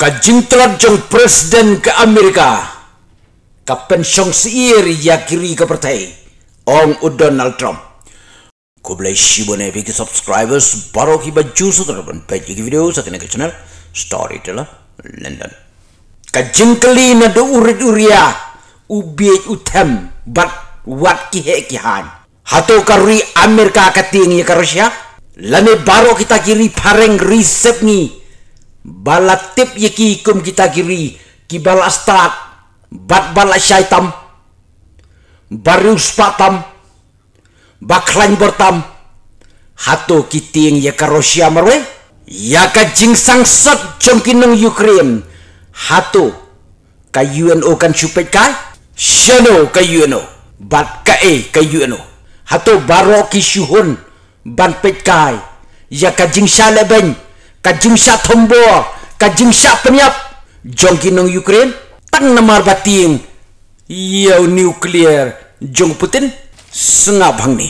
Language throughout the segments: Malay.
Kajintelat jong presiden ke Amerika. Kapan siang siir ya kiri ke pertai. Ong u Donald Trump. Ku boleh shibu nevi eh, subscribers baru kibat baju sutra pun pagi ke video sakin ke channel Storyteller lah, London. Kajing keli do urit uria. Ubiat utem bat wat ki hek ki han. Hato karui Amerika katingi ke Rusia. Lame baru kita kiri pareng resep ni balatip yaki kum kita kiri kibal astat bat bala syaitam baru patam, baklang bertam hatu kiting ya ka rusia merwe ya ka jingsang sot jongkinung ukraine hatu ka uno kan supet kai shono ka uno bat ka e ka uno hatu baro ki shuhun ban pet kai e. ya ka jingsa kajing sya tombo kajing sya penyap jong ginong ukraine tang namar batin yau nuclear jong putin sena bhangni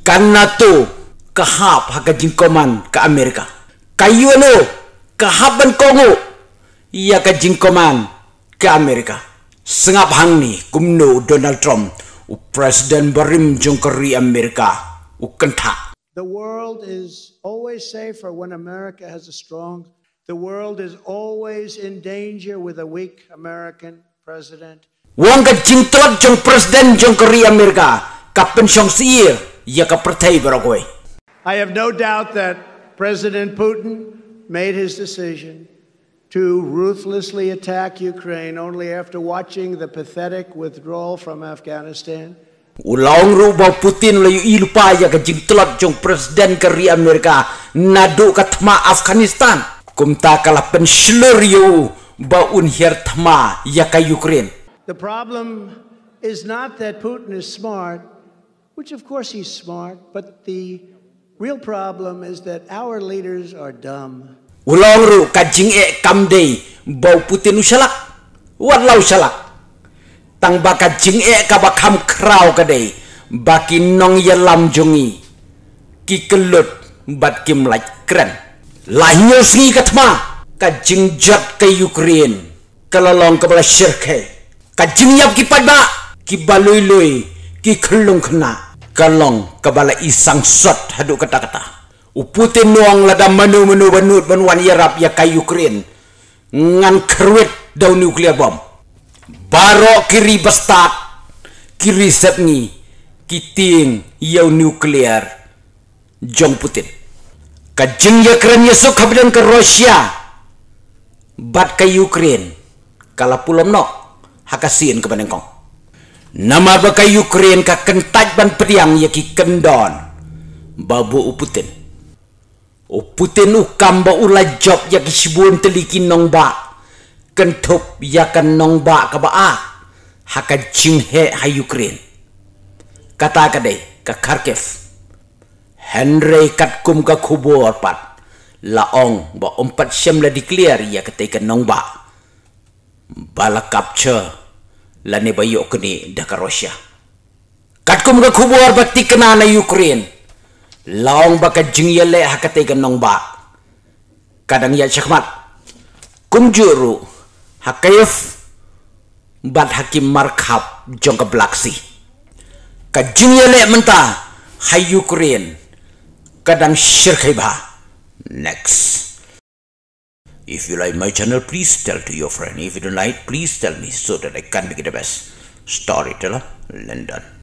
kanna to kaha bhaga jing koman ka amerika kayu no kaha ban kongo ya ka jing koman ka amerika sena bhangni kumno donald trump u president barim jong kari amerika u kentak The world is always safer when America has a strong. The world is always in danger with a weak American president. Wong ka jong president jong Amerika kapen song siya ya ka pertai I have no doubt that President Putin made his decision to ruthlessly attack Ukraine only after watching the pathetic withdrawal from Afghanistan. Ulang rubah Putin layu ilupa ya ke jing telat jong presiden ke Ria Amerika nadu ke tema Afghanistan. Kum tak kalah pensyelur yu baun hir tema ya ke Ukraine. The problem is not that Putin is smart, which of course he's smart, but the real problem is that our leaders are dumb. Ulang ru kajing e kamdei bau Putin usalak, wadlau usalak. ตั้งบากัดจิงเอะกับคำคราวกันเดบากินน้องยาลำจงีกิกลุดบัดกิมไหลแกรนลายนิวสีกัตมากัดจิงจัดกับยูเครนกะละลองกับละเชิร์เคกัดจิงยับกิปัดบากิบาลุยลุยกิขลุงขนากะลองกับละอีสังสดฮัดุกะตะกะตะอุปุตินวงละดำมนูมนูบนูดบนวันยารับยาไกยูเครนงันครวิดดาวนิวเคลียร์บอม barok kiri bestat kiri sepni kiting yau nuklear jong putin kajeng ya keren yesuk habidan ke rusia bat ke ukraine kala pulom nok hakasin ke banengkong nama ba ke ukraine ka kentaj ban pediang ya ki kendon babu u putin u putin u kamba ulajop ya ki sibun telikin nong bak kentup ya kan nong ba ka ba hakan ching he ha ukraine kata ka dei ka kharkiv henry kat kum ka khubor pat la ong ba empat sem la declare ya ka tei ka nong ba bala capture la ne bayo kni da ka russia kat kum ka khubor ba ti kana na ukraine la ong ba ka jing ya le ha ka tei ka nong ba kadang ya chakmat Kumjuru. Hakayef bat hakim markab jongka blaksi. Kajinya le mentah hai Ukraine kadang syirkai bah. Next. If you like my channel, please tell to your friend. If you don't like, please tell me so that I can make it the best. Story Storyteller, London.